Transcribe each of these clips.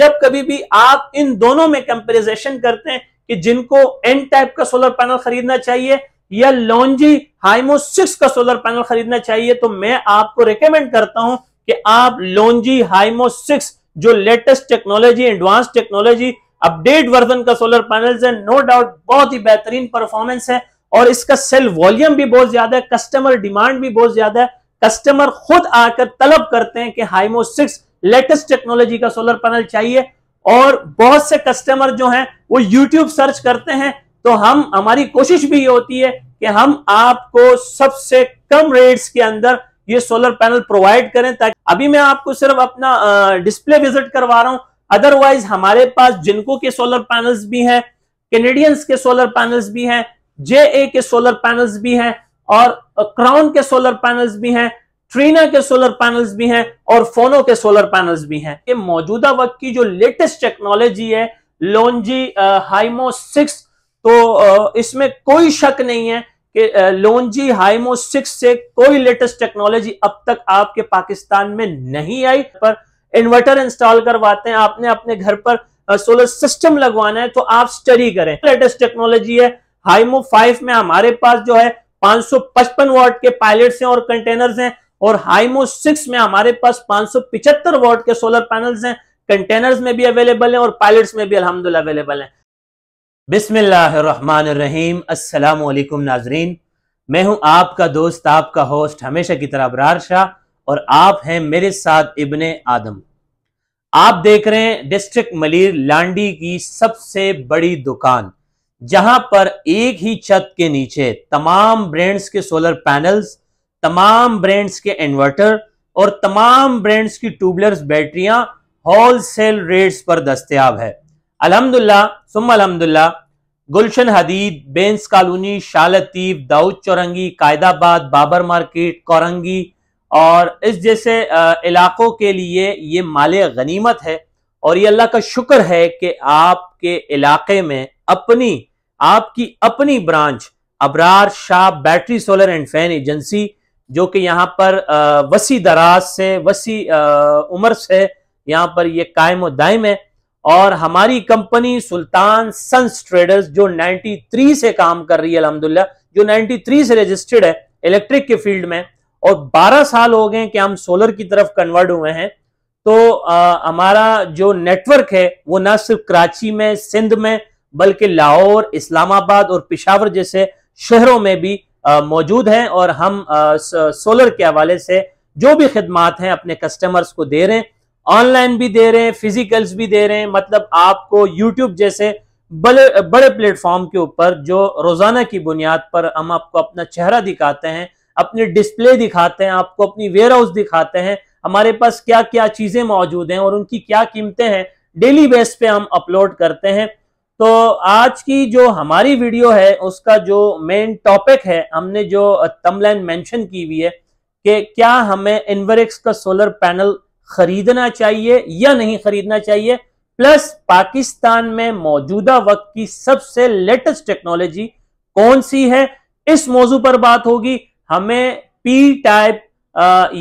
जब कभी भी आप इन दोनों में कंपेरिजेशन करते हैं कि जिनको एन टाइप का सोलर पैनल खरीदना चाहिए या लॉन्जी हाइमो सिक्स का सोलर पैनल खरीदना चाहिए तो मैं आपको रिकमेंड करता हूं कि आप लॉन्जी हाइमो सिक्स जो latest technology advance technology update version का सोलर पैनल है नो डाउट बहुत ही बेहतरीन परफॉर्मेंस है और इसका सेल वॉल्यूम भी बहुत ज्यादा है कस्टमर डिमांड भी बहुत ज्यादा है कस्टमर खुद आकर तलब करते हैं कि हाइमो सिक्स लेटेस्ट टेक्नोलॉजी का सोलर पैनल चाहिए और बहुत से कस्टमर जो हैं वो यूट्यूब सर्च करते हैं तो हम हमारी कोशिश भी ये होती है कि हम आपको सबसे कम रेट्स के अंदर ये सोलर पैनल प्रोवाइड करें ताकि अभी मैं आपको सिर्फ अपना डिस्प्ले विजिट करवा रहा हूं अदरवाइज हमारे पास जिनको के सोलर पैनल्स भी हैं कैनेडियंस के सोलर पैनल्स भी हैं जे के सोलर पैनल्स भी हैं और क्राउन के सोलर पैनल्स भी हैं ट्रीना के सोलर पैनल्स भी हैं और फोनो के सोलर पैनल्स भी हैं ये मौजूदा वक्त की जो लेटेस्ट टेक्नोलॉजी है लोनजी हाइमो सिक्स तो आ, इसमें कोई शक नहीं है कि लोनजी हाइमो सिक्स से कोई लेटेस्ट टेक्नोलॉजी अब तक आपके पाकिस्तान में नहीं आई पर इन्वर्टर इंस्टॉल करवाते हैं आपने अपने घर पर सोलर सिस्टम लगवाना है तो आप स्टडी करें लेटेस्ट टेक्नोलॉजी है हाइमो फाइव में हमारे पास जो है 555 वाट के पायलट्स हैं और कंटेनर्स हैं और हाईमो सिक्स में हमारे पास पांच सौ पिछहत्तर वॉट के सोलर पैनल्स हैं कंटेनर्स में भी अवेलेबल हैं और पायलट्स में भी अलहमदुल्ला अवेलेबल हैं रहीम असलकुम नाजरीन मैं हूं आपका दोस्त आपका होस्ट हमेशा की तरह अबरार शाह और आप हैं मेरे साथ इबन आदम आप देख रहे हैं डिस्ट्रिक्ट मलिर लांडी की सबसे बड़ी दुकान जहां पर एक ही छत के नीचे तमाम ब्रांड्स के सोलर पैनल्स तमाम ब्रांड्स के इन्वर्टर और तमाम ब्रांड्स की ट्यूबलर्स बैटरियां होलसेल रेट्स पर दस्तियाब है अलहमदुल्ला सुम अलहमदुल्ला गुलशन हदीद बेंस कॉलोनी शाह लतीफ़ दाऊद चौरंगी कायदाबाद बाबर मार्केट कोरंगी और इस जैसे इलाकों के लिए ये माल गनीमत है और ये अल्लाह का शुक्र है कि आपके इलाके में अपनी आपकी अपनी branch Abrar Shah battery solar and fan agency जो कि यहाँ पर वसी दराज से वसी उम्र से यहाँ पर ये कायम व दायम है और हमारी कंपनी सुल्तान सन्स ट्रेडर्स जो 93 से काम कर रही है अलहमदुल्ला जो 93 से रजिस्टर्ड है इलेक्ट्रिक के फील्ड में और 12 साल हो गए कि हम सोलर की तरफ कन्वर्ट हुए हैं तो आ, हमारा जो नेटवर्क है वो ना सिर्फ कराची में सिंध में बल्कि लाहौर इस्लामाबाद और पिशावर जैसे शहरों में भी मौजूद हैं और हम सोलर के हवाले से जो भी खदमात हैं अपने कस्टमर्स को दे रहे हैं ऑनलाइन भी दे रहे हैं फिजिकल्स भी दे रहे हैं मतलब आपको यूट्यूब जैसे बड़े बड़े प्लेटफॉर्म के ऊपर जो रोजाना की बुनियाद पर हम आपको अपना चेहरा दिखाते हैं अपनी डिस्प्ले दिखाते हैं आपको अपनी वेयर हाउस दिखाते हैं हमारे पास क्या क्या चीजें मौजूद हैं और उनकी क्या कीमतें हैं डेली बेस पे हम अपलोड करते हैं तो आज की जो हमारी वीडियो है उसका जो मेन टॉपिक है हमने जो तमलाइन मेंशन की हुई है कि क्या हमें इनवरिक्स का सोलर पैनल खरीदना चाहिए या नहीं खरीदना चाहिए प्लस पाकिस्तान में मौजूदा वक्त की सबसे लेटेस्ट टेक्नोलॉजी कौन सी है इस मौजू पर बात होगी हमें पी टाइप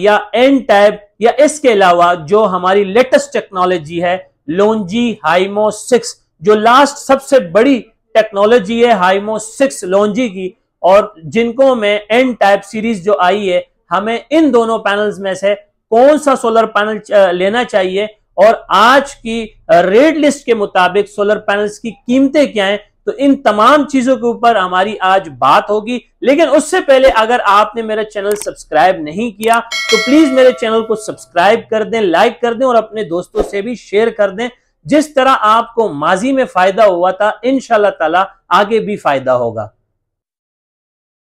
या एन टाइप या इसके अलावा जो हमारी लेटेस्ट टेक्नोलॉजी है लोनजी हाइमो सिक्स जो लास्ट सबसे बड़ी टेक्नोलॉजी है हाइमो सिक्स लॉन्जी की और जिनको में एन टाइप सीरीज जो आई है हमें इन दोनों पैनल्स में से कौन सा सोलर पैनल लेना चाहिए और आज की रेट लिस्ट के मुताबिक सोलर पैनल्स की कीमतें क्या हैं तो इन तमाम चीजों के ऊपर हमारी आज बात होगी लेकिन उससे पहले अगर आपने मेरा चैनल सब्सक्राइब नहीं किया तो प्लीज मेरे चैनल को सब्सक्राइब कर दें लाइक कर दें और अपने दोस्तों से भी शेयर कर दें जिस तरह आपको माजी में फायदा हुआ था इनशाला ताला आगे भी फायदा होगा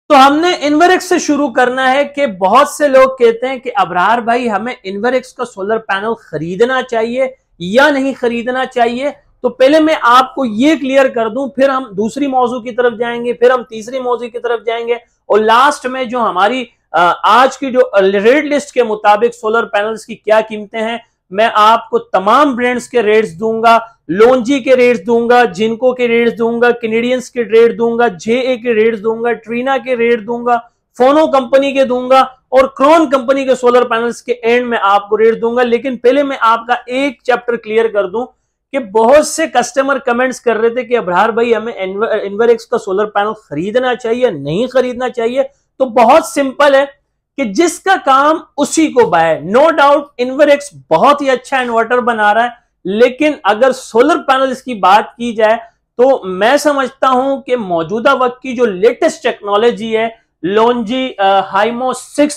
तो हमने इनवरिक्स से शुरू करना है कि बहुत से लोग कहते हैं कि अबरार भाई हमें इनवरिक्स का सोलर पैनल खरीदना चाहिए या नहीं खरीदना चाहिए तो पहले मैं आपको ये क्लियर कर दूं फिर हम दूसरी मौजू की तरफ जाएंगे फिर हम तीसरी मौजू की तरफ जाएंगे और लास्ट में जो हमारी आज की जो रेड लिस्ट के मुताबिक सोलर पैनल्स की क्या कीमतें हैं मैं आपको तमाम ब्रांड्स के रेट्स दूंगा लोनजी के रेट्स दूंगा जिनको के रेट्स दूंगा कैनेडियंस के रेट दूंगा जेए के रेट्स दूंगा ट्रीना के रेट दूंगा फोनो कंपनी के दूंगा और क्रोन कंपनी के सोलर पैनल्स के एंड में आपको रेट दूंगा लेकिन पहले मैं आपका एक चैप्टर क्लियर कर दूं कि बहुत से कस्टमर कमेंट्स कर रहे थे कि अब्रार भाई हमें इन्वर, इन्वर का सोलर पैनल खरीदना चाहिए नहीं खरीदना चाहिए तो बहुत सिंपल है कि जिसका काम उसी को बाय नो डाउट इन्वरेक्स बहुत ही अच्छा इन्वर्टर बना रहा है लेकिन अगर सोलर पैनल की बात की जाए तो मैं समझता हूं कि मौजूदा वक्त की जो लेटेस्ट टेक्नोलॉजी है लोनजी हाइमो सिक्स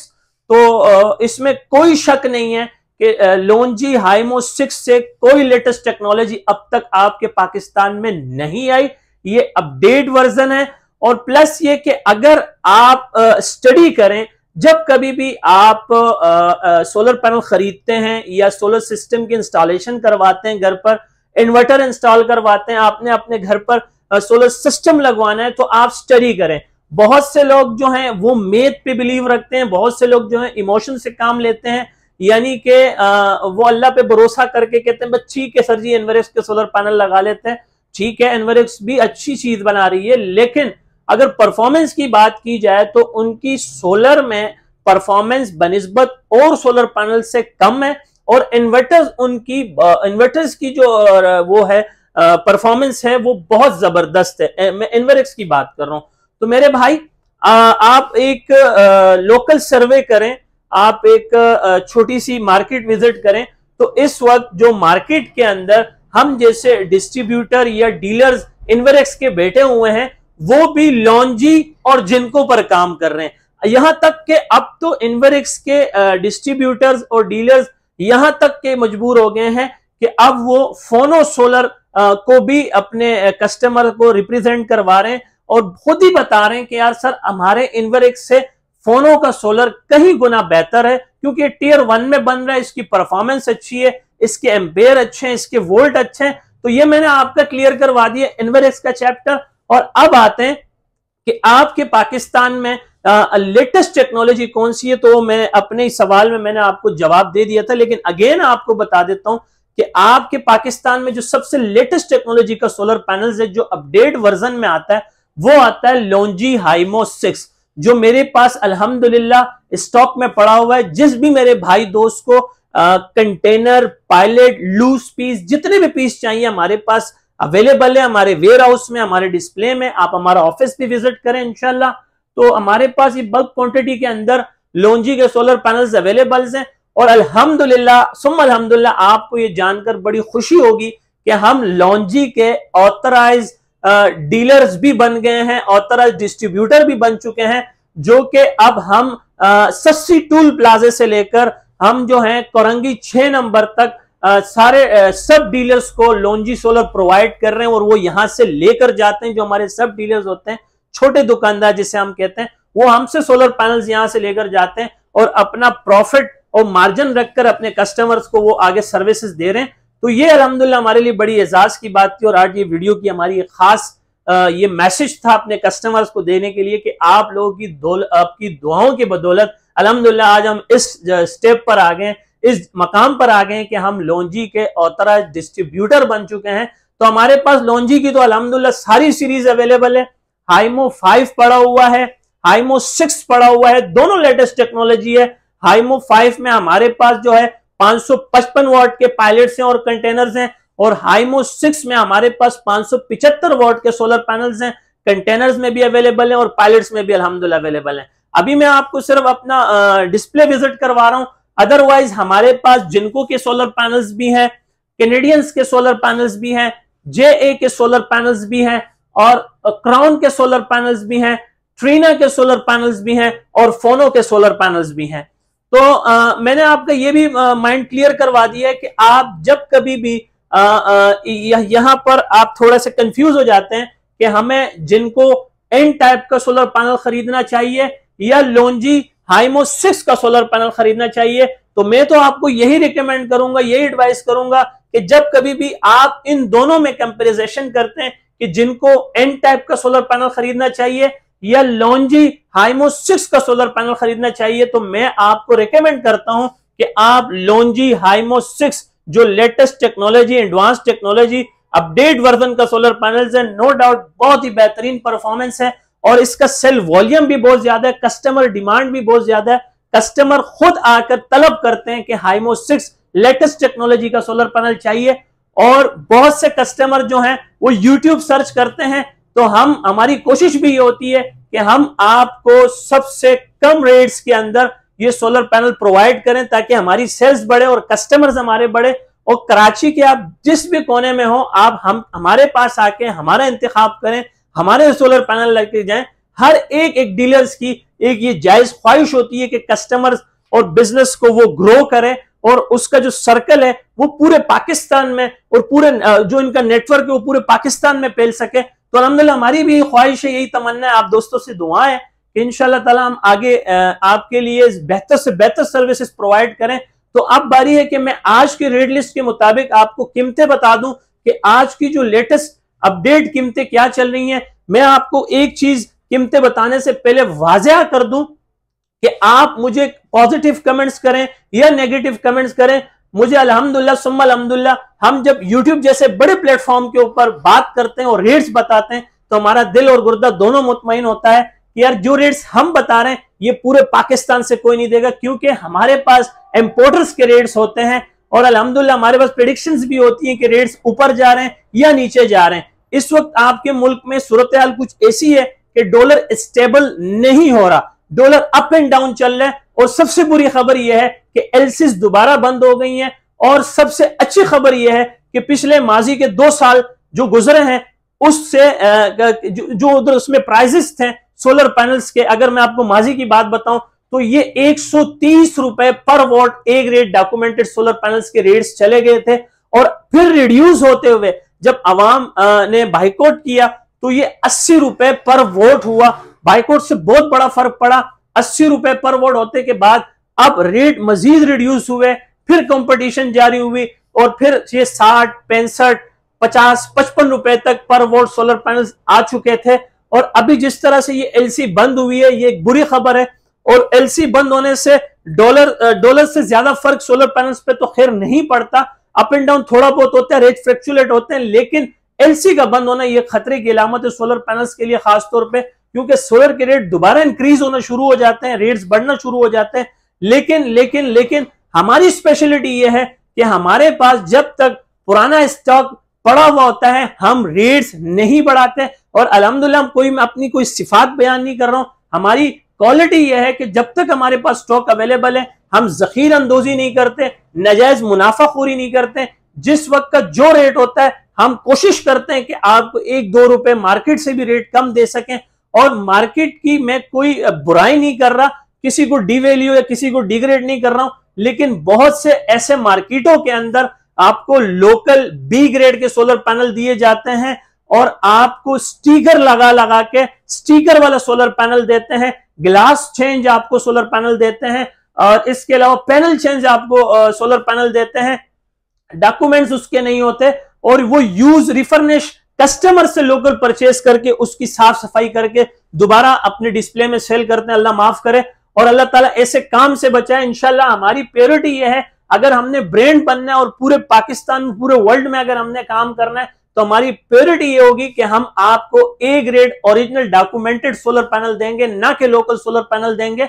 तो आ, इसमें कोई शक नहीं है कि लोनजी हाइमो सिक्स से कोई लेटेस्ट टेक्नोलॉजी अब तक आपके पाकिस्तान में नहीं आई ये अपडेट वर्जन है और प्लस ये कि अगर आप स्टडी करें जब कभी भी आप आ, आ, सोलर पैनल खरीदते हैं या सोलर सिस्टम की इंस्टॉलेशन करवाते हैं घर पर इन्वर्टर इंस्टॉल करवाते हैं आपने अपने घर पर आ, सोलर सिस्टम लगवाना है तो आप स्टडी करें बहुत से लोग जो हैं वो मेथ पे बिलीव रखते हैं बहुत से लोग जो हैं इमोशन से काम लेते हैं यानी कि वो अल्लाह पे भरोसा करके कहते हैं बस ठीक है सर जी एनवरेक्स के सोलर पैनल लगा लेते हैं ठीक है एनवरेक्स भी अच्छी चीज बना रही है लेकिन अगर परफॉर्मेंस की बात की जाए तो उनकी सोलर में परफॉर्मेंस बनिस्बत और सोलर पैनल से कम है और इन्वर्टर्स उनकी इन्वर्टर्स की जो वो है परफॉर्मेंस है वो बहुत जबरदस्त है मैं इन्वरक्स की बात कर रहा हूं तो मेरे भाई आ, आप एक आ, लोकल सर्वे करें आप एक छोटी सी मार्केट विजिट करें तो इस वक्त जो मार्केट के अंदर हम जैसे डिस्ट्रीब्यूटर या डीलर्स इन्वरेक्स के बैठे हुए हैं वो भी लॉन्जी और जिनको पर काम कर रहे हैं यहां तक के अब तो इनवरिक्स के डिस्ट्रीब्यूटर्स और डीलर्स यहां तक के मजबूर हो गए हैं कि अब वो फोनो सोलर को भी अपने कस्टमर को रिप्रेजेंट करवा रहे हैं और खुद ही बता रहे हैं कि यार सर हमारे इनवरिक्स से फोनो का सोलर कहीं गुना बेहतर है क्योंकि टीयर वन में बन रहा है इसकी परफॉर्मेंस अच्छी है इसके एम्पेयर अच्छे हैं इसके वोल्ट अच्छे हैं तो ये मैंने आपका क्लियर करवा दिया इनवरिक्स का चैप्टर और अब आते हैं कि आपके पाकिस्तान में लेटेस्ट टेक्नोलॉजी कौन सी है तो मैं अपने सवाल में मैंने आपको जवाब दे दिया था लेकिन अगेन आपको बता देता हूं कि आपके पाकिस्तान में जो सबसे लेटेस्ट टेक्नोलॉजी का सोलर पैनल है जो अपडेट वर्जन में आता है वो आता है लोंजी हाइमो सिक्स जो मेरे पास अल्हम्दुलिल्लाह स्टॉक में पड़ा हुआ है जिस भी मेरे भाई दोस्त को कंटेनर पायलट लूज पीस जितने भी पीस चाहिए हमारे पास अवेलेबल है हमारे वेयर हाउस में हमारे डिस्प्ले में आप हमारा ऑफिस भी विजिट करें इनशाला तो हमारे पास ये बल्क क्वांटिटी के अंदर लोंजी के सोलर पैनल्स अवेलेबल हैं और अल्हम्दुलिल्लाह सुम अल्हम्दुलिल्लाह आपको ये जानकर बड़ी खुशी होगी कि हम लॉन्जी के ऑथराइज डीलर्स भी बन गए हैं ऑथराइज डिस्ट्रीब्यूटर भी बन चुके हैं जो कि अब हम सस्सी टूल प्लाजे से लेकर हम जो है कोरंगी छह नंबर तक सारे सब डीलर्स को लोनजी सोलर प्रोवाइड कर रहे हैं और वो यहां से लेकर जाते हैं जो हमारे सब डीलर्स होते हैं छोटे दुकानदार जिसे हम कहते हैं वो हमसे सोलर पैनल्स यहां से लेकर जाते हैं और अपना प्रॉफिट और मार्जिन रखकर अपने कस्टमर्स को वो आगे सर्विसेज दे रहे हैं तो ये अलहमदुल्ला हमारे लिए बड़ी एजाज की बात थी और आज ये वीडियो की हमारी एक खास ये मैसेज था अपने कस्टमर्स को देने के लिए कि आप लोगों की आपकी दुआओं की बदौलत अलहमदुल्ला आज हम इस स्टेप पर आ गए इस मकाम पर आ गए कि हम लॉन्जी के ऑथराइज डिस्ट्रीब्यूटर बन चुके हैं तो हमारे पास लॉन्जी की तो अलहमदुल्ला सारी सीरीज अवेलेबल है हाइमो फाइव पड़ा हुआ है हाइमो सिक्स पड़ा हुआ है दोनों लेटेस्ट टेक्नोलॉजी है हाइमो फाइव में हमारे पास जो है 555 वाट के पायलट्स हैं और कंटेनर्स हैं और हाइमो सिक्स में हमारे पास 575 वॉट के सोलर पैनल्स हैं कंटेनर्स में भी अवेलेबल हैं और पायलट्स में भी अलहमदुल्ला अवेलेबल हैं अभी मैं आपको सिर्फ अपना डिस्प्ले विजिट करवा रहा हूं अदरवाइज हमारे पास जिनको के सोलर पैनल्स भी हैं कैनेडियंस के सोलर पैनल्स भी हैं जे ए के सोलर पैनल्स भी हैं और क्राउन uh, के सोलर पैनल्स भी हैं ट्रीना के सोलर पैनल्स भी हैं और फोनो के सोलर पैनल्स भी हैं तो आ, uh, मैंने आपका ये भी माइंड uh, क्लियर करवा दिया है कि आप जब कभी भी यह, यहां पर आप थोड़ा सा कंफ्यूज हो जाते हैं कि हमें जिनको एन टाइप का सोलर पैनल खरीदना चाहिए या लोंजी हाइमो सिक्स का सोलर पैनल खरीदना चाहिए तो मैं तो आपको यही रिकमेंड करूंगा यही एडवाइस करूंगा कि जब कभी भी आप इन दोनों में कंपेरिजेशन करते हैं कि जिनको एन टाइप का सोलर पैनल खरीदना चाहिए या लॉन्जी हाइमो सिक्स का सोलर पैनल खरीदना चाहिए तो मैं आपको रिकमेंड करता हूं कि आप लॉन्जी हाइमो सिक्स जो latest technology advance technology update version का सोलर पैनल है नो डाउट बहुत ही बेहतरीन परफॉर्मेंस है और इसका सेल वॉल्यूम भी बहुत ज्यादा है कस्टमर डिमांड भी बहुत ज्यादा है कस्टमर खुद आकर तलब करते हैं कि हाइमो सिक्स लेटेस्ट टेक्नोलॉजी का सोलर पैनल चाहिए और बहुत से कस्टमर जो हैं वो यूट्यूब सर्च करते हैं तो हम हमारी कोशिश भी ये होती है कि हम आपको सबसे कम रेट्स के अंदर ये सोलर पैनल प्रोवाइड करें ताकि हमारी सेल्स बढ़े और कस्टमर्स हमारे बढ़े और कराची के आप जिस भी कोने में हो आप हम हमारे पास आके हमारा इंतख्या करें हमारे सोलर पैनल लगते जाए हर एक एक डीलर्स की एक ये जायज ख्वाहिश होती है कि कस्टमर्स और बिजनेस को वो ग्रो करें और उसका जो सर्कल है वो पूरे पाकिस्तान में और पूरे जो इनका नेटवर्क है वो पूरे पाकिस्तान में फैल सके तो अलहमदिल्ला हमारी भी ख्वाहिश है यही तमन्ना है आप दोस्तों से दुआएं कि इनशाला तला हम आगे आपके लिए बेहतर से बेहतर सर्विसेज प्रोवाइड करें तो अब बारी है कि मैं आज की रेड लिस्ट के मुताबिक आपको कीमतें बता दूं कि आज की जो लेटेस्ट अपडेट कीमतें क्या चल रही हैं मैं आपको एक चीज कीमतें बताने से पहले वाजिया कर दूं कि आप मुझे पॉजिटिव कमेंट्स करें या नेगेटिव कमेंट्स करें मुझे अलहमदुल्ला सुम अलहमदुल्ला हम जब यूट्यूब जैसे बड़े प्लेटफॉर्म के ऊपर बात करते हैं और रेट्स बताते हैं तो हमारा दिल और गुर्दा दोनों मुतमिन होता है कि यार जो रेट्स हम बता रहे हैं ये पूरे पाकिस्तान से कोई नहीं देगा क्योंकि हमारे पास इंपोर्टर्स के रेट्स होते हैं और अलहमदुल्ला हमारे पास प्रिडिक्शंस भी होती है कि रेट्स ऊपर जा रहे हैं या नीचे जा रहे हैं इस वक्त आपके मुल्क में सूरत हाल कुछ ऐसी है कि डॉलर स्टेबल नहीं हो रहा डॉलर अप एंड डाउन चल रहा है और सबसे बुरी खबर यह है कि एलसीस दोबारा बंद हो गई है और सबसे अच्छी खबर यह है कि पिछले माजी के दो साल जो गुजरे हैं उससे जो उधर उसमें प्राइजेस थे सोलर पैनल्स के अगर मैं आपको माजी की बात बताऊं तो ये एक रुपए पर watt A grade documented solar panels के रेट्स चले गए थे और फिर रिड्यूस होते हुए जब अवाम ने बाइकआउट किया तो ये अस्सी रुपए पर वोट हुआ बाइकआउट से बहुत बड़ा फर्क पड़ा अस्सी रुपए पर वोट होते के बाद अब रेट मजीद रिड्यूस हुए फिर कंपटीशन जारी हुई और फिर ये साठ पैंसठ पचास पचपन रुपए तक पर वोट सोलर पैनल आ चुके थे और अभी जिस तरह से ये एलसी बंद हुई है ये एक बुरी खबर है और एलसी बंद होने से डॉलर डॉलर से ज्यादा फर्क सोलर पैनल्स पे तो खैर नहीं पड़ता अप एंड डाउन थोड़ा बहुत होता है रेट फ्लैक्चुलेट होते हैं लेकिन एलसी का बंद होना यह खतरे की अलामत है सोलर पैनल्स के लिए खासतौर पर क्योंकि सोलर के रेट दोबारा इंक्रीज होना शुरू हो जाते हैं रेट्स बढ़ना शुरू हो जाते हैं लेकिन लेकिन लेकिन हमारी स्पेशलिटी ये है कि हमारे पास जब तक पुराना स्टॉक पड़ा हुआ होता है हम रेट्स नहीं बढ़ाते और अलहमदुल्ला कोई मैं अपनी कोई सिफात बयान नहीं कर रहा हूं हमारी क्वालिटी यह है कि जब तक हमारे पास स्टॉक अवेलेबल है हम जखीर अंदोजी नहीं करते नजायज मुनाफाखोरी नहीं करते जिस वक्त का जो रेट होता है हम कोशिश करते हैं कि आपको एक दो रुपए मार्केट से भी रेट कम दे सकें और मार्केट की मैं कोई बुराई नहीं कर रहा किसी को डिवेल्यू या किसी को डिग्रेड नहीं कर रहा हूं लेकिन बहुत से ऐसे मार्केटों के अंदर आपको लोकल बी ग्रेड के सोलर पैनल दिए जाते हैं और आपको स्टीकर लगा लगा के स्टीकर वाला सोलर पैनल देते हैं ग्लास चेंज आपको सोलर पैनल देते हैं और इसके अलावा पैनल चेंज आपको सोलर पैनल देते हैं डॉक्यूमेंट्स उसके नहीं होते और वो यूज रिफर्निश कस्टमर से लोकल परचेस करके उसकी साफ सफाई करके दोबारा अपने डिस्प्ले में सेल करते हैं अल्लाह माफ करे और अल्लाह ताला ऐसे काम से बचाए इंशाल्लाह हमारी प्योरिटी ये है अगर हमने ब्रांड बनना है और पूरे पाकिस्तान पूरे वर्ल्ड में अगर हमने काम करना है तो हमारी प्योरिटी ये होगी कि हम आपको A grade original documented solar panel देंगे ना कि लोकल सोलर पैनल देंगे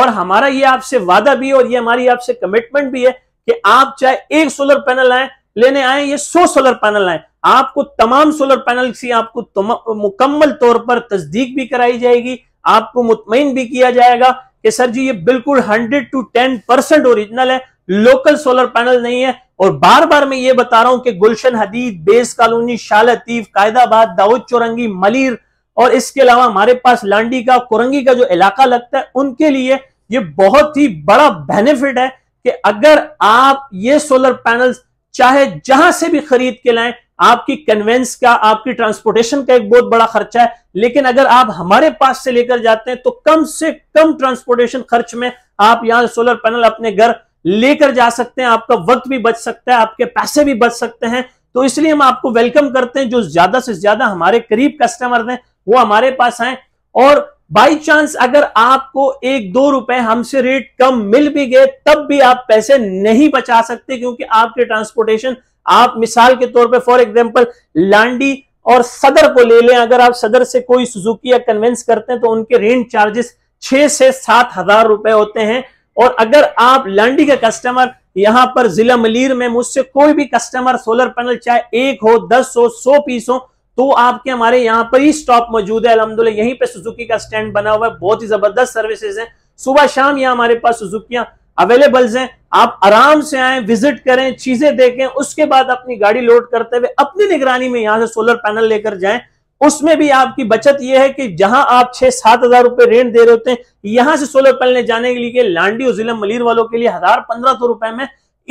और हमारा ये आपसे वादा भी और ये हमारी आपसे कमिटमेंट भी है कि आप चाहे एक सोलर पैनल आए लेने आए ये सौ सोलर पैनल आए आपको तमाम सोलर पैनल की आपको मुकम्मल तौर पर तस्दीक भी कराई जाएगी आपको मुतमिन भी किया जाएगा कि सर जी ये बिल्कुल hundred two ten percent original है लोकल सोलर पैनल नहीं है और बार बार मैं ये बता रहा हूं कि गुलशन हदीद बेस कॉलोनी शाह लतीफ कायदाबाद दाऊद चौरंगी मलिर और इसके अलावा हमारे पास लांडी का कुरंगी का जो इलाका लगता है उनके लिए ये बहुत ही बड़ा बेनिफिट है कि अगर आप ये सोलर पैनल्स चाहे जहां से भी खरीद के लाएं आपकी कन्वेंस का आपकी ट्रांसपोर्टेशन का एक बहुत बड़ा खर्चा है लेकिन अगर आप हमारे पास से लेकर जाते हैं तो कम से कम ट्रांसपोर्टेशन खर्च में आप यहां सोलर पैनल अपने घर लेकर जा सकते हैं आपका वक्त भी बच सकता है आपके पैसे भी बच सकते हैं तो इसलिए हम आपको वेलकम करते हैं जो ज्यादा से ज्यादा हमारे करीब कस्टमर हैं वो हमारे पास आए और बाई चांस अगर आपको एक दो रुपए हमसे रेट कम मिल भी गए तब भी आप पैसे नहीं बचा सकते क्योंकि आपके ट्रांसपोर्टेशन आप मिसाल के तौर पे फॉर एग्जांपल लांडी और सदर को ले लें अगर आप सदर से कोई सुजुकी या कन्वेंस करते हैं तो उनके रेंट चार्जेस छह से सात हजार रुपए होते हैं और अगर आप लंडी का कस्टमर यहां पर जिला मलिर में मुझसे कोई भी कस्टमर सोलर पैनल चाहे एक हो दस हो सौ पीस हो तो आपके हमारे यहाँ पर ही स्टॉप मौजूद है अलहमदुल्ला यहीं पे सुजुकी का स्टैंड बना हुआ है बहुत ही जबरदस्त सर्विसेज है सुबह शाम यहाँ हमारे पास सुजुकियां अवेलेबल्स हैं आप आराम से आए विजिट करें चीजें देखें उसके बाद अपनी गाड़ी लोड करते हुए अपनी निगरानी में यहां से सोलर पैनल लेकर जाएं उसमें भी आपकी बचत यह है कि जहां आप छह सात हजार रुपए रेंट दे रहे होते हैं यहां से सोलर पैनल जाने के लिए लांडी और जिला मलिर वालों के लिए हजार पंद्रह सौ रुपए में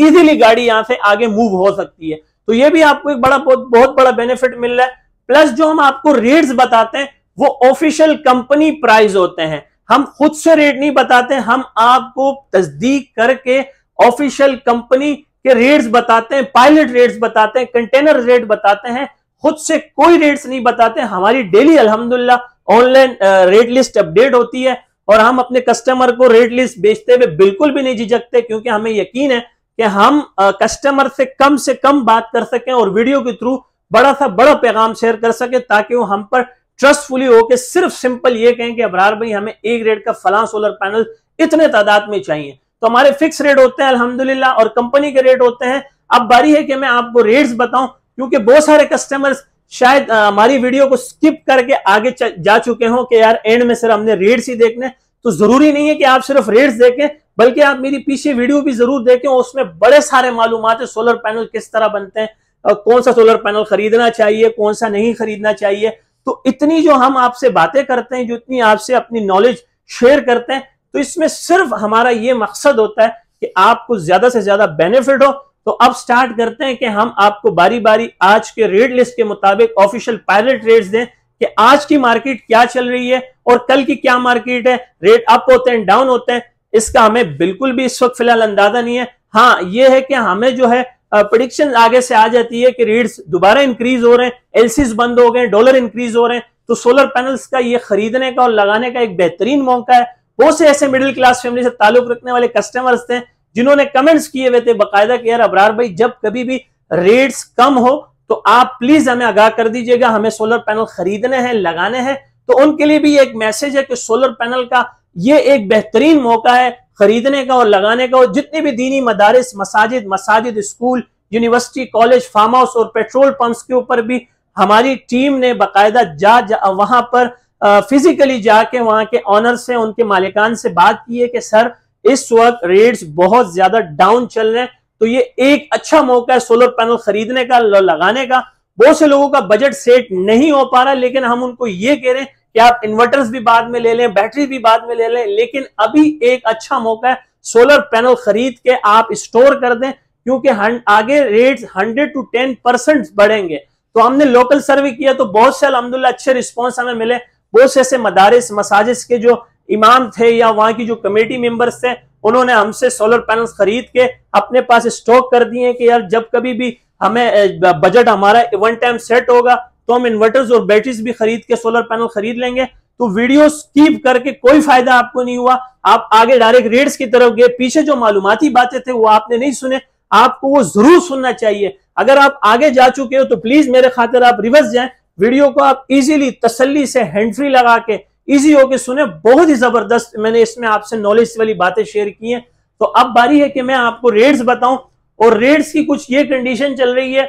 इजीली गाड़ी यहां से आगे मूव हो सकती है तो ये भी आपको एक बड़ा बहुत, बहुत बड़ा बेनिफिट मिल रहा है प्लस जो हम आपको रेट्स बताते हैं वो ऑफिशियल कंपनी प्राइस होते हैं हम खुद से रेट नहीं बताते हम आपको तस्दीक करके ऑफिशियल कंपनी के रेट्स बताते हैं पायलट रेट्स बताते हैं कंटेनर रेट बताते हैं खुद से कोई रेट्स नहीं बताते हमारी डेली अल्हम्दुलिल्लाह ऑनलाइन रेट लिस्ट अपडेट होती है और हम अपने कस्टमर को रेट लिस्ट बेचते हुए बिल्कुल भी नहीं झिझकते क्योंकि हमें यकीन है कि हम कस्टमर से कम से कम बात कर सकें और वीडियो के थ्रू बड़ा सा बड़ा पैगाम शेयर कर सके ताकि वो हम पर ट्रस्टफुली होकर सिर्फ सिंपल ये कहें कि अबरार भाई हमें एक रेट का फला सोलर पैनल इतने तादाद में चाहिए तो हमारे फिक्स रेट होते हैं अल्हम्दुलिल्लाह और कंपनी के रेट होते हैं अब बारी है कि मैं आपको रेट्स बताऊं क्योंकि बहुत सारे कस्टमर्स शायद हमारी वीडियो को स्किप करके आगे जा चुके हो कि यार एंड में सर हमने रेट्स ही देखने तो जरूरी नहीं है कि आप सिर्फ रेट्स देखें बल्कि आप मेरी पीछे वीडियो भी जरूर देखें उसमें बड़े सारे मालूम है सोलर पैनल किस तरह बनते हैं और कौन सा सोलर पैनल खरीदना चाहिए कौन सा नहीं खरीदना चाहिए तो इतनी जो हम आपसे बातें करते हैं जो इतनी आपसे अपनी नॉलेज शेयर करते हैं तो इसमें सिर्फ हमारा ये मकसद होता है कि आपको ज्यादा से ज्यादा बेनिफिट हो तो अब स्टार्ट करते हैं कि हम आपको बारी बारी आज के रेट लिस्ट के मुताबिक ऑफिशियल पायलट रेट्स दें कि आज की मार्केट क्या चल रही है और कल की क्या मार्केट है रेट अप होते हैं डाउन होते हैं इसका हमें बिल्कुल भी इस वक्त फिलहाल अंदाजा नहीं है हाँ ये है कि हमें जो है प्रडिक्शन आगे से आ जाती है कि रेट्स दोबारा इंक्रीज हो रहे हैं एलसीज बंद हो गए डॉलर इंक्रीज हो रहे हैं तो सोलर पैनल्स का ये खरीदने का और लगाने का एक बेहतरीन मौका है बहुत से ऐसे मिडिल क्लास फैमिली से ताल्लुक रखने वाले कस्टमर्स थे जिन्होंने कमेंट्स किए हुए थे बाकायदा कि यार अबरार भाई जब कभी भी रेट्स कम हो तो आप प्लीज हमें आगाह कर दीजिएगा हमें सोलर पैनल खरीदने हैं लगाने हैं तो उनके लिए भी एक मैसेज है कि सोलर पैनल का ये एक बेहतरीन मौका है खरीदने का और लगाने का और जितने भी दीनी मदारस मसाजिद मसाजिद school university college farm house और पेट्रोल पंप्स के ऊपर भी हमारी टीम ने बाकायदा जा, जा वहां पर आ, फिजिकली जाके वहां के ऑनर से उनके मालिकान से बात की है कि सर इस वक्त रेट्स बहुत ज्यादा डाउन चल रहे हैं तो ये एक अच्छा मौका है सोलर पैनल खरीदने का लगाने का बहुत से लोगों का बजट सेट नहीं हो पा रहा लेकिन हम उनको ये कह रहे हैं कि आप इन्वर्टर्स भी बाद में ले लें बैटरी भी बाद में ले लें लेकिन अभी एक अच्छा मौका है सोलर पैनल खरीद के आप स्टोर कर दें क्योंकि आगे रेट्स 100 टू 10 परसेंट बढ़ेंगे तो हमने लोकल सर्वे किया तो बहुत से अलहमदुल्ला अच्छे रिस्पॉन्स हमें मिले बहुत से ऐसे मदारिस मसाजिस के जो इमाम थे या वहां की जो कमेटी मेंबर्स थे उन्होंने हमसे सोलर पैनल्स खरीद के अपने पास स्टॉक कर दिए कि यार जब कभी भी हमें बजट हमारा वन टाइम सेट होगा तो हम इन्वर्टर्स और बैटरीज भी खरीद के सोलर पैनल खरीद लेंगे तो वीडियो स्कीप करके कोई फायदा आपको नहीं हुआ आप आगे डायरेक्ट रेट्स की तरफ गए पीछे जो मालूमती बातें थे वो आपने नहीं सुने आपको वो जरूर सुनना चाहिए अगर आप आगे जा चुके हो तो प्लीज मेरे खातर आप रिवर्स जाए वीडियो को आप इजीली तसल्ली से हैंड फ्री लगा के इजी होके सुने बहुत ही जबरदस्त मैंने इसमें आपसे नॉलेज वाली बातें शेयर की हैं तो अब बारी है कि मैं आपको रेट्स बताऊं और रेट्स की कुछ ये कंडीशन चल रही है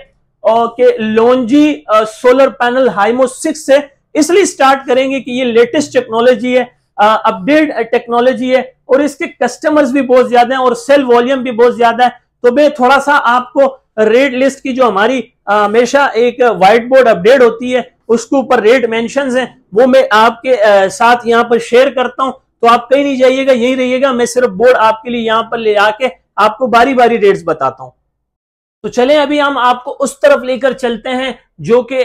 और कि Longi solar panel HiMO six से इसलिए स्टार्ट करेंगे कि ये लेटेस्ट टेक्नोलॉजी है अपडेट टेक्नोलॉजी है और इसके कस्टमर्स भी बहुत ज्यादा है और सेल वॉल्यूम भी बहुत ज्यादा है तो मैं थोड़ा सा आपको रेट लिस्ट की जो हमारी हमेशा एक व्हाइट बोर्ड अपडेट होती है उसके ऊपर रेट मैं वो मैं आपके साथ यहाँ पर शेयर करता हूँ तो आप कहीं नहीं जाइएगा यही रहिएगा मैं सिर्फ बोर्ड आपके लिए यहाँ पर ले आके आपको बारी बारी रेट्स बताता हूं तो चले अभी हम आपको उस तरफ लेकर चलते हैं जो कि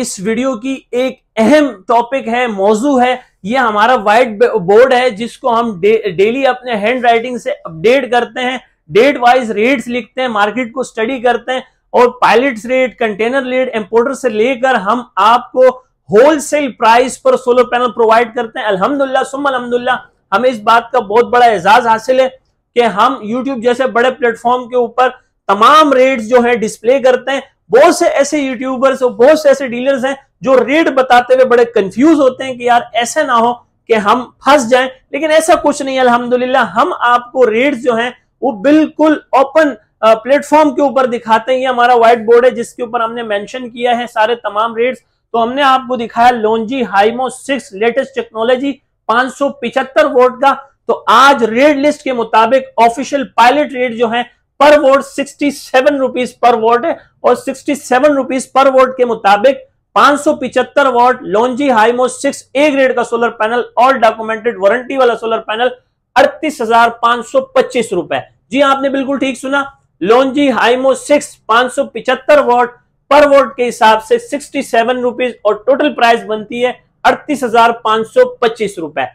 इस वीडियो की एक अहम टॉपिक है मौजू है ये हमारा वाइट बोर्ड है जिसको हम डे, डेली अपने हैंड राइटिंग से अपडेट करते हैं डेट वाइज रेट्स लिखते हैं मार्केट को स्टडी करते हैं और pilot rate container rate importer से लेकर हम आपको होलसेल प्राइस पर सोलर पैनल प्रोवाइड करते हैं अल्हम्दुलिल्लाह सुम अल्हम्दुलिल्लाह हमें इस बात का बहुत बड़ा एजाज हासिल है कि हम यूट्यूब जैसे बड़े प्लेटफॉर्म के ऊपर तमाम रेट्स जो है डिस्प्ले करते हैं बहुत से ऐसे यूट्यूबर्स और बहुत से ऐसे डीलर्स हैं जो रेट बताते हुए बड़े कंफ्यूज होते हैं कि यार ऐसे ना हो कि हम फंस जाएं लेकिन ऐसा कुछ नहीं अलहमदुल्ला हम आपको रेट जो हैं वो बिल्कुल ओपन प्लेटफॉर्म के ऊपर दिखाते हैं ये हमारा व्हाइट बोर्ड है जिसके ऊपर हमने मेंशन किया है सारे तमाम रेट्स तो हमने आपको दिखाया Longi HiMO six latest technology पांच सौ वोट का तो आज रेड लिस्ट के मुताबिक ऑफिशियल पायलट रेट जो है पर वोट सिक्सटी सेवन रुपीज पर वोट है और सिक्सटी सेवन रुपीज पर वोट के मुताबिक पांच 575 watt Longi HiMO six A grade का सोलर पैनल और डॉक्यूमेंटेड वारंटी वाला सोलर पैनल अड़तीस हजार पांच सौ पच्चीस रुपए जी आपने बिल्कुल ठीक सुना लॉन्जी हाइमो सिक्स पांच सौ पिछहत्तर वोट पर वोट के हिसाब से सिक्सटी सेवन रुपीज और टोटल प्राइस बनती है अड़तीस हजार पांच सौ पच्चीस रुपए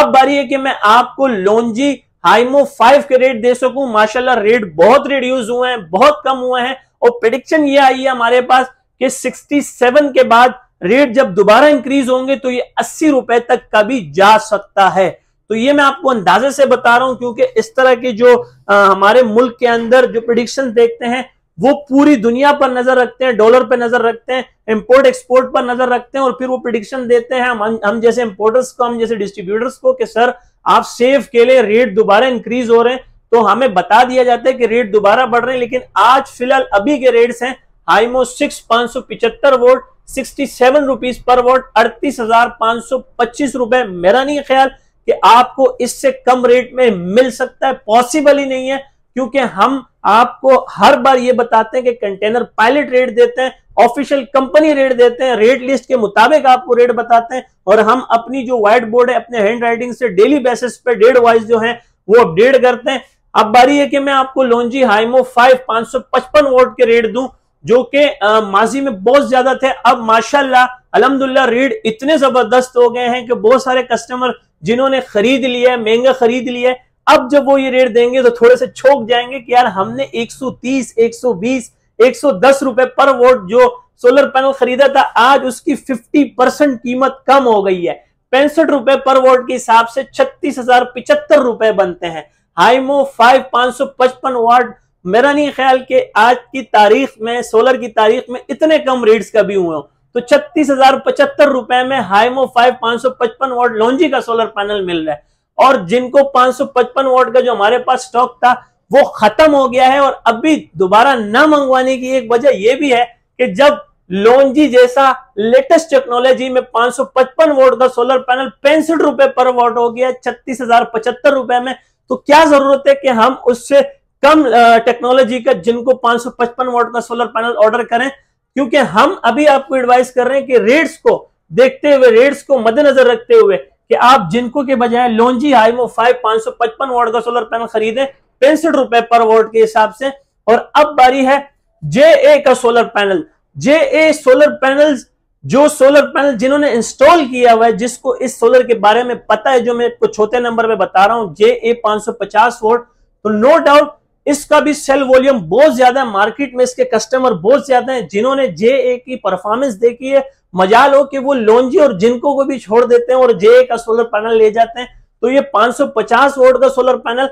अब बारी है कि मैं आपको लॉन्जी हाइमो फाइव के रेट दे सकूं माशाल्लाह रेट बहुत रिड्यूस हुए हैं बहुत कम हुए हैं और प्रिडिक्शन ये आई है हमारे पास कि 67 के बाद रेट जब दोबारा इंक्रीज होंगे तो ये अस्सी रुपए तक का भी जा सकता है तो ये मैं आपको अंदाजे से बता रहा हूं क्योंकि इस तरह के जो आ, हमारे मुल्क के अंदर जो प्रिडिक्शन देखते हैं वो पूरी दुनिया पर नजर रखते हैं डॉलर पर नजर रखते हैं इंपोर्ट एक्सपोर्ट पर नजर रखते हैं और फिर वो प्रिडिक्शन देते हैं हम हम जैसे इंपोर्टर्स को हम जैसे डिस्ट्रीब्यूटर्स को कि सर आप सेफ के लिए रेट दोबारा इंक्रीज हो रहे हैं तो हमें बता दिया जाता है कि रेट दोबारा बढ़ रहे हैं लेकिन आज फिलहाल अभी के रेट्स हैं हाईमो सिक्स पांच सौ पिचहत्तर वोट सिक्सटी सेवन रुपीज पर वोट अड़तीस हजार पांच सौ पच्चीस रुपए मेरा नहीं ख्याल कि आपको इससे कम रेट में मिल सकता है पॉसिबल ही नहीं है क्योंकि हम आपको हर बार ये बताते हैं कि कंटेनर पायलट रेट देते हैं ऑफिशियल कंपनी रेट देते हैं रेट लिस्ट के मुताबिक आपको रेट बताते हैं और हम अपनी जो व्हाइट बोर्ड है अपने हैंड राइटिंग से डेली बेसिस पे डेढ़ वाइज जो है वो अपडेट करते हैं अब बारी है कि मैं आपको लॉन्जी हाइमो फाइव पांच सौ पचपन वोट के रेट दू जो कि माजी में बहुत ज्यादा थे अब माशाला अलहमदुल्ला रेट इतने जबरदस्त हो गए हैं कि बहुत सारे कस्टमर जिन्होंने खरीद लिया है महंगा खरीद लिया है अब जब वो ये रेट देंगे तो थोड़े से छोक जाएंगे कि यार हमने 130, 120, 110 रुपए पर वोट जो सोलर पैनल खरीदा था आज उसकी 50 परसेंट कीमत कम हो गई है पैंसठ रुपए पर वोट के हिसाब से छत्तीस हजार पिछहत्तर रुपए बनते हैं हाईमो फाइव पांच सौ पचपन वाट मेरा नहीं ख्याल कि आज की तारीख में सोलर की तारीख में इतने कम रेट्स का भी हुए हो तो छत्तीस हजार पचहत्तर रुपए में हाइमो फाइव पांच सौ पचपन वॉट लॉन्जी का सोलर पैनल मिल रहा है और जिनको 555 वॉट का जो हमारे पास स्टॉक था वो खत्म हो गया है और अभी दोबारा ना मंगवाने की एक वजह यह भी है कि जब लोनजी जैसा लेटेस्ट टेक्नोलॉजी में 555 वोट का सोलर पैनल पैंसठ रुपए पर वॉट हो गया छत्तीस हजार पचहत्तर रुपए में तो क्या जरूरत है कि हम उससे कम टेक्नोलॉजी का जिनको 555 वोट का सोलर पैनल ऑर्डर करें क्योंकि हम अभी आपको एडवाइस कर रहे हैं कि रेट्स को देखते हुए रेट्स को मद्देनजर रखते हुए कि आप जिनको के बजाय लोनजी हाइमो फाइव पांच सौ पचपन वोट का सोलर पैनल खरीदें पैंसठ रुपए पर वोट के हिसाब से और अब बारी है जे ए का solar panel J A solar panel जो सोलर पैनल जिन्होंने इंस्टॉल किया हुआ है जिसको इस सोलर के बारे में पता है जो मैं आपको छोटे नंबर में बता रहा हूं जे ए पांच सौ पचास वोट तो नो डाउट इसका भी सेल वॉल्यूम बहुत ज्यादा है मार्केट में इसके कस्टमर बहुत ज्यादा हैं जिन्होंने जे ए की परफॉर्मेंस देखी है मजा लो कि वो लोंजी और जिनको को भी छोड़ देते हैं और जे ए का सोलर पैनल ले जाते हैं तो ये 550 वोट का सोलर पैनल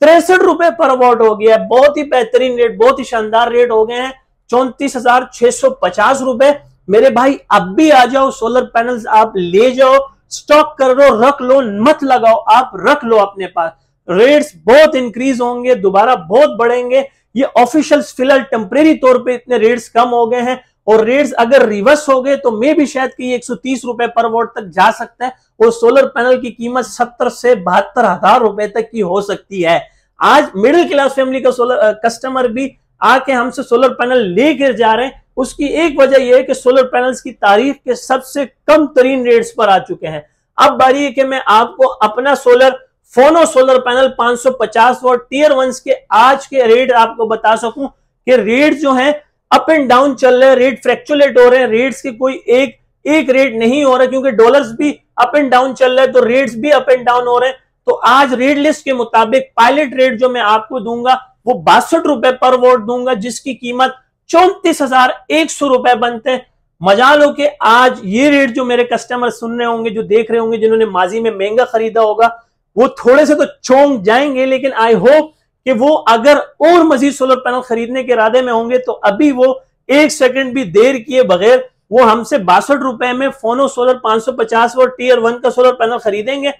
तिरसठ रुपए पर वॉट हो गया है बहुत ही बेहतरीन रेट बहुत ही शानदार रेट हो गए हैं चौंतीस हजार छह सौ पचास रुपए मेरे भाई अब भी आ जाओ सोलर पैनल आप ले जाओ स्टॉक कर लो रख लो मत लगाओ आप रख लो अपने पास रेट्स बहुत इंक्रीज होंगे दोबारा बहुत बढ़ेंगे ये ऑफिशियल फिलहाल टेम्परेरी तौर पे इतने रेट्स कम हो गए हैं और रेट्स अगर रिवर्स हो गए तो मे भी शायद कि एक सौ रुपए पर वोट तक जा सकता है और सोलर पैनल की कीमत सत्तर से बहत्तर हजार रुपए तक की हो सकती है आज मिडिल क्लास फैमिली का सोलर कस्टमर भी आके हमसे सोलर पैनल लेकर जा रहे हैं उसकी एक वजह यह है कि सोलर पैनल्स की तारीफ के सबसे कम तरीन रेट्स पर आ चुके हैं अब बारी है कि मैं आपको अपना solar Phono solar panel 550 watt tier one के आज के रेट आपको बता सकूं कि रेट जो है अप एंड डाउन चल रहे हैं रेट फ्रैक्चुलेट हो रहे हैं रेट्स के कोई एक एक रेट नहीं हो रहा क्योंकि डॉलर्स भी अप एंड डाउन चल रहे हैं तो रेट्स भी अप एंड डाउन हो रहे हैं तो आज रेट लिस्ट के मुताबिक पायलट रेट जो मैं आपको दूंगा वो बासठ रुपए पर वोट दूंगा जिसकी कीमत चौंतीस हजार एक सौ रुपए बनते हैं मजा लो कि आज ये रेट जो मेरे कस्टमर सुन रहे होंगे जो देख रहे होंगे जिन्होंने माजी में महंगा खरीदा होगा वो थोड़े से तो चौंक जाएंगे लेकिन आई होप कि वो अगर और मजीद सोलर पैनल खरीदने के इरादे में होंगे तो अभी वो एक सेकंड भी देर किए बगैर वो हमसे बासठ रुपए में फोनो सोलर 550 और टीयर वन का सोलर पैनल खरीदेंगे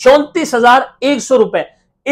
चौंतीस हजार एक सौ रुपए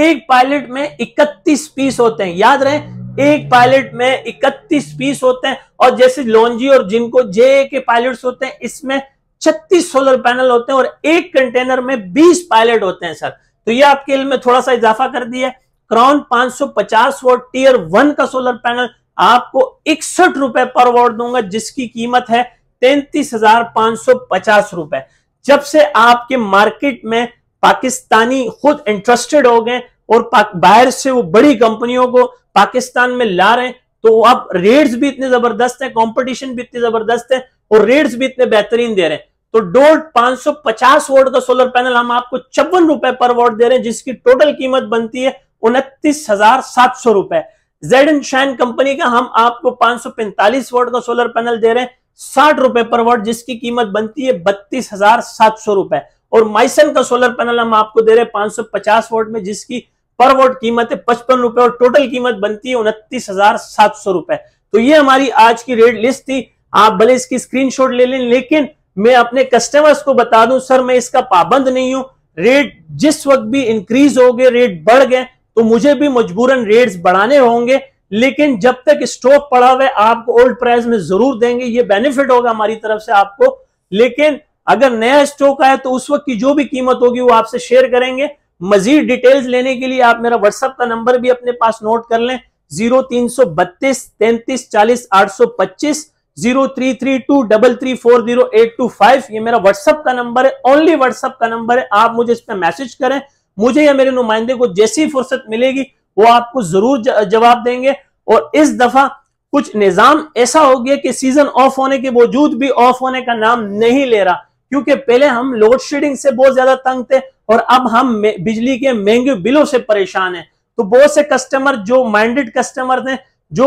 एक पायलट में इकतीस पीस होते हैं याद रहे एक पायलट में इकतीस पीस होते हैं और जैसे लॉन्जी और जिनको जे के पायलट होते हैं इसमें छत्तीस सोलर पैनल होते हैं और एक कंटेनर में बीस पायलट होते हैं सर तो ये आपके में थोड़ा सा इजाफा कर दिया क्राउन 550 वोट टीयर वन का सोलर पैनल आपको इकसठ रुपए पर वोट दूंगा जिसकी कीमत है तैतीस हजार पांच सौ पचास रुपए जब से आपके मार्केट में पाकिस्तानी खुद इंटरेस्टेड हो गए और बाहर से वो बड़ी कंपनियों को पाकिस्तान में ला रहे हैं तो अब रेट्स भी इतने जबरदस्त हैं कंपटीशन भी इतने जबरदस्त है और रेट्स भी इतने बेहतरीन दे रहे हैं तो डोर 550 वोट का सोलर पैनल हम आपको छप्पन रुपए पर वोट दे रहे हैं जिसकी टोटल कीमत बनती है उनतीस हजार सात सौ रुपए जेड एंड शाइन कंपनी का हम आपको 545 वोट का सोलर पैनल दे रहे हैं साठ रुपए पर वोट जिसकी कीमत बनती है बत्तीस हजार सात सौ रुपए और माइसन का सोलर पैनल हम आपको दे रहे हैं 550 वोट में जिसकी पर वोट कीमत है पचपन रुपए और टोटल कीमत बनती है उनतीस हजार सात सौ रुपए तो ये हमारी आज की रेट लिस्ट थी आप भले इसकी स्क्रीनशॉट ले लें लेकिन मैं अपने कस्टमर्स को बता दूं सर मैं इसका पाबंद नहीं हूं रेट जिस वक्त भी इंक्रीज हो गए रेट बढ़ गए तो मुझे भी मजबूरन रेट्स बढ़ाने होंगे लेकिन जब तक स्टॉक पड़ा हुआ है आपको ओल्ड प्राइस में जरूर देंगे ये बेनिफिट होगा हमारी तरफ से आपको लेकिन अगर नया स्टॉक आया तो उस वक्त की जो भी कीमत होगी वो आपसे शेयर करेंगे मजीद डिटेल्स लेने के लिए आप मेरा व्हाट्सएप का नंबर भी अपने पास नोट कर लें जीरो तीन सौ बत्तीस तैंतीस चालीस आठ सौ पच्चीस zero three three two double three four zero eight two five ये मेरा व्हाट्सअप का नंबर है ओनली व्हाट्सअप का नंबर है आप मुझे इस पर मैसेज करें मुझे या मेरे नुमाइंदे को जैसी फुर्सत मिलेगी वो आपको जरूर जवाब देंगे और इस दफा कुछ निजाम ऐसा हो गया कि सीजन ऑफ होने के बावजूद भी ऑफ होने का नाम नहीं ले रहा क्योंकि पहले हम लोड शेडिंग से बहुत ज्यादा तंग थे और अब हम बिजली के महंगे बिलों से परेशान हैं तो बहुत से कस्टमर जो माइंडेड कस्टमर थे जो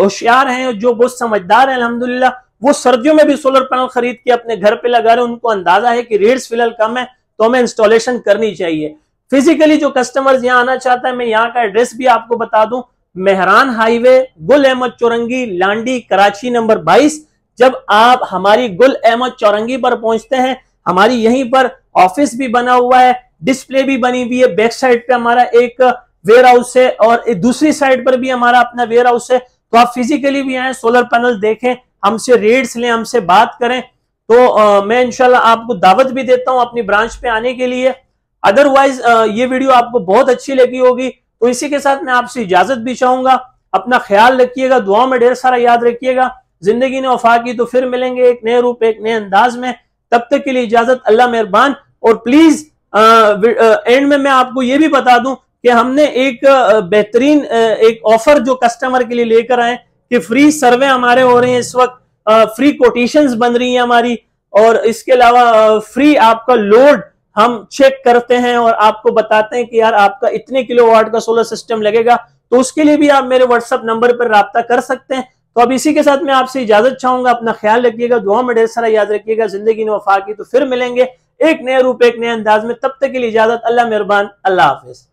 होशियार हैं जो बहुत समझदार हैं अलहमदुल्ला वो सर्दियों में भी सोलर पैनल खरीद के अपने घर पे लगा रहे हैं उनको अंदाजा है कि रेट्स फिलहाल कम है तो हमें इंस्टॉलेशन करनी चाहिए फिजिकली जो कस्टमर्स यहाँ आना चाहता है मैं यहाँ का एड्रेस भी आपको बता दूं मेहरान हाईवे गुल अहमद चौरंगी लांडी कराची नंबर 22 जब आप हमारी गुल अहमद चौरंगी पर पहुंचते हैं हमारी यहीं पर ऑफिस भी बना हुआ है डिस्प्ले भी बनी हुई है बैक साइड पे हमारा एक वेयर हाउस है और दूसरी साइड पर भी हमारा अपना वेयर हाउस है तो आप फिजिकली भी आए सोलर पैनल देखें हमसे रेट्स लें हमसे बात करें तो आ, मैं इनशाला आपको दावत भी देता हूं अपनी ब्रांच पे आने के लिए अदरवाइज ये वीडियो आपको बहुत अच्छी लगी होगी तो इसी के साथ मैं आपसे इजाजत भी चाहूंगा अपना ख्याल रखिएगा दुआ में ढेर सारा याद रखिएगा जिंदगी ने वफा की तो फिर मिलेंगे एक नए रूप एक नए अंदाज में तब तक के लिए इजाजत अल्लाह मेहरबान और प्लीज एंड में मैं आपको ये भी बता दूं कि हमने एक बेहतरीन एक ऑफर जो कस्टमर के लिए लेकर आए कि फ्री सर्वे हमारे हो रहे हैं इस वक्त फ्री कोटेशन बन रही है हमारी और इसके अलावा फ्री आपका लोड हम चेक करते हैं और आपको बताते हैं कि यार आपका इतने किलो वाट का सोलर सिस्टम लगेगा तो उसके लिए भी आप मेरे व्हाट्सअप नंबर पर रबता कर सकते हैं तो अब इसी के साथ मैं आपसे इजाजत चाहूंगा अपना ख्याल रखिएगा दुआ में ढेर सारा याद रखिएगा जिंदगी ने वफा की तो फिर मिलेंगे एक नए रूप एक नए अंदाज में तब तक के लिए इजाजत अल्लाह मेहरबान अल्लाह हाफिज़